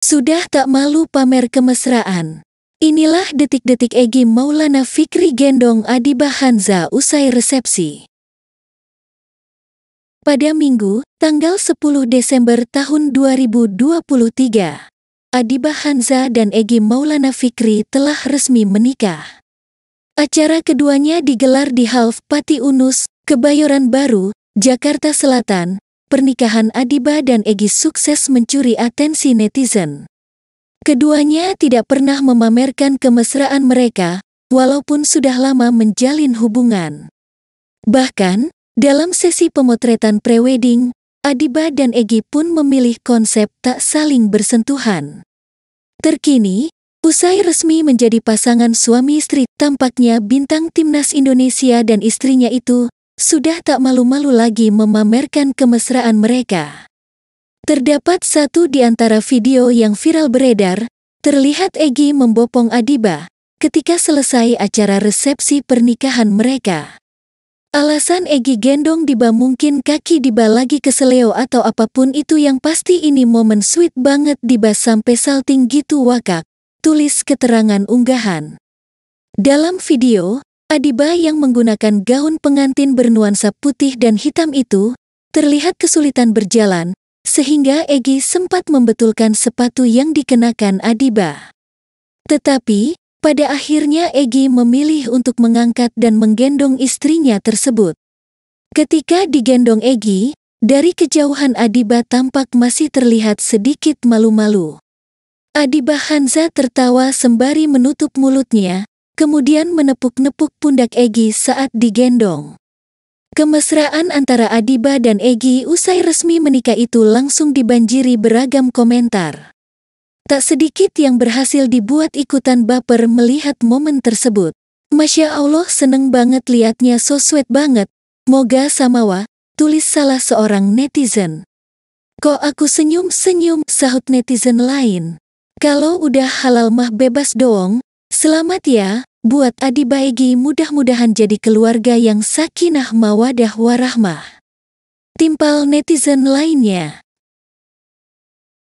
Sudah tak malu pamer kemesraan. Inilah detik-detik Egi Maulana Fikri gendong Adi Bahanza usai resepsi. Pada Minggu, tanggal 10 Desember tahun 2023, Adi Bahanza dan Egi Maulana Fikri telah resmi menikah. Acara keduanya digelar di Half Pati Unus, Kebayoran Baru, Jakarta Selatan, pernikahan Adiba dan Egi sukses mencuri atensi netizen. Keduanya tidak pernah memamerkan kemesraan mereka, walaupun sudah lama menjalin hubungan. Bahkan, dalam sesi pemotretan prewedding, Adiba dan Egi pun memilih konsep tak saling bersentuhan. Terkini, Usai resmi menjadi pasangan suami istri, tampaknya bintang timnas Indonesia dan istrinya itu sudah tak malu-malu lagi memamerkan kemesraan mereka. Terdapat satu di antara video yang viral beredar, terlihat Egi membopong Adiba ketika selesai acara resepsi pernikahan mereka. Alasan Egi gendong Diba mungkin kaki Diba lagi seleo atau apapun itu yang pasti ini momen sweet banget Diba sampai salting gitu wakak, tulis keterangan unggahan. Dalam video, Adiba yang menggunakan gaun pengantin bernuansa putih dan hitam itu terlihat kesulitan berjalan, sehingga Egi sempat membetulkan sepatu yang dikenakan Adiba. Tetapi, pada akhirnya Egi memilih untuk mengangkat dan menggendong istrinya tersebut. Ketika digendong Egi, dari kejauhan Adiba tampak masih terlihat sedikit malu-malu. Adiba Hanza tertawa sembari menutup mulutnya, kemudian menepuk-nepuk pundak Egi saat digendong. Kemesraan antara Adiba dan Egi usai resmi menikah itu langsung dibanjiri beragam komentar. Tak sedikit yang berhasil dibuat ikutan baper melihat momen tersebut. Masya Allah seneng banget liatnya so sweet banget. Moga samawa, tulis salah seorang netizen. Kok aku senyum-senyum sahut netizen lain. Kalau udah halal mah bebas doang, selamat ya, Buat Adi Baegi mudah-mudahan jadi keluarga yang sakinah mawadah warahmah. Timpal netizen lainnya.